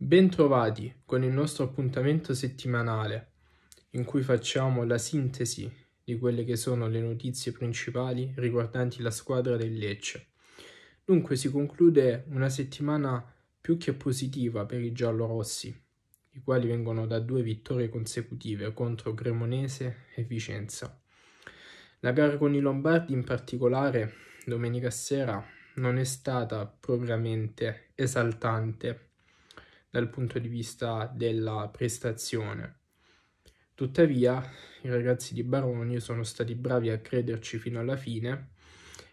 Bentrovati con il nostro appuntamento settimanale in cui facciamo la sintesi di quelle che sono le notizie principali riguardanti la squadra del Lecce. Dunque si conclude una settimana più che positiva per i giallorossi, i quali vengono da due vittorie consecutive contro Cremonese e Vicenza. La gara con i Lombardi in particolare domenica sera non è stata propriamente esaltante dal punto di vista della prestazione. Tuttavia, i ragazzi di Baroni sono stati bravi a crederci fino alla fine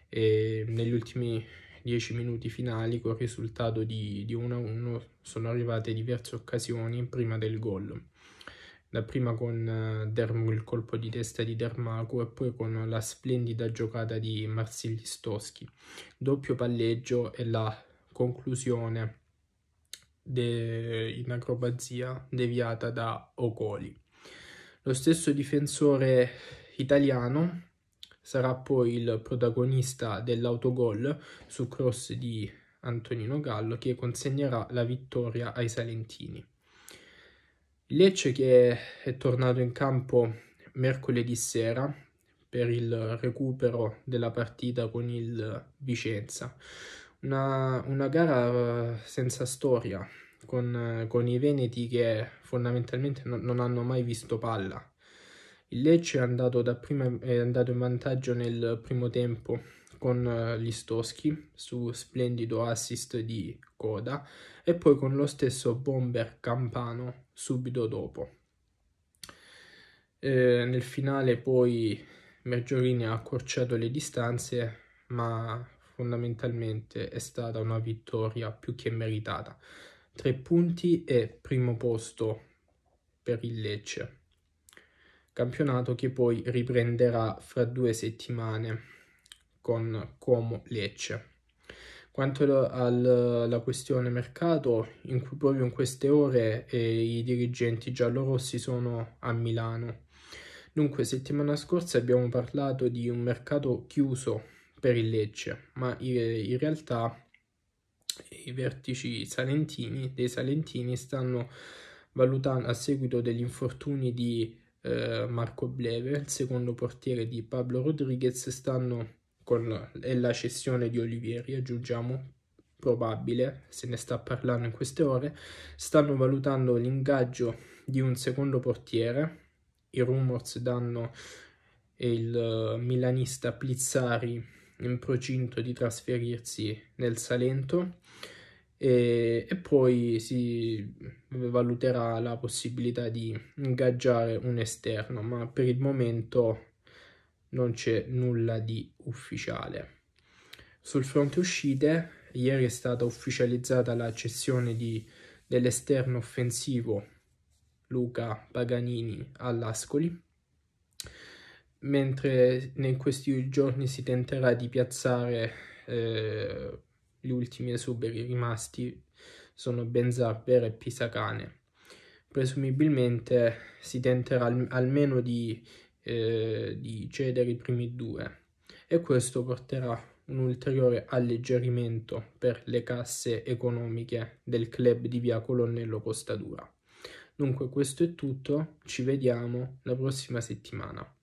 e negli ultimi dieci minuti finali, col risultato di 1-1, sono arrivate diverse occasioni prima del gol. La prima con eh, Derm, il colpo di testa di Dermaco e poi con la splendida giocata di Marsigli Stoschi. Doppio palleggio e la conclusione de, in acrobazia deviata da Ocoli. Lo stesso difensore italiano sarà poi il protagonista dell'autogol su cross di Antonino Gallo che consegnerà la vittoria ai Salentini. Lecce che è tornato in campo mercoledì sera per il recupero della partita con il Vicenza una, una gara eh, senza storia, con, eh, con, i veneti che fondamentalmente non, non hanno mai visto palla. Il Lecce è andato, prima, è andato, in vantaggio nel primo tempo con eh, Listoschi su splendido assist di Coda e poi con lo stesso bomber Campano subito dopo. Eh, nel finale poi Mergiolini ha accorciato le distanze ma fondamentalmente è stata una vittoria più che meritata. Tre punti e primo posto per il Lecce. Campionato che poi riprenderà fra due settimane con Como Lecce. Quanto alla questione mercato, in cui proprio in queste ore eh, i dirigenti giallorossi sono a Milano. Dunque, settimana scorsa abbiamo parlato di un mercato chiuso per il Lecce, ma in realtà i vertici salentini, dei salentini stanno valutando a seguito degli infortuni di eh, Marco Bleve, il secondo portiere di Pablo Rodriguez, stanno con la cessione di Olivieri, aggiungiamo probabile, se ne sta parlando in queste ore, stanno valutando l'ingaggio di un secondo portiere, i rumors danno il eh, milanista Plizzari in procinto di trasferirsi nel Salento e, e, poi si valuterà la possibilità di ingaggiare un esterno, ma per il momento non c'è nulla di ufficiale. Sul fronte uscite, ieri è stata ufficializzata la cessione di, dell'esterno offensivo Luca Paganini all'Ascoli mentre in questi giorni si tenterà di piazzare eh, gli ultimi esuberi rimasti sono Benzarber e Pisacane. Presumibilmente si tenterà al almeno di, eh, di cedere i primi due e questo porterà un ulteriore alleggerimento per le casse economiche del club di via Colonnello Costadura. Dunque questo è tutto, ci vediamo la prossima settimana.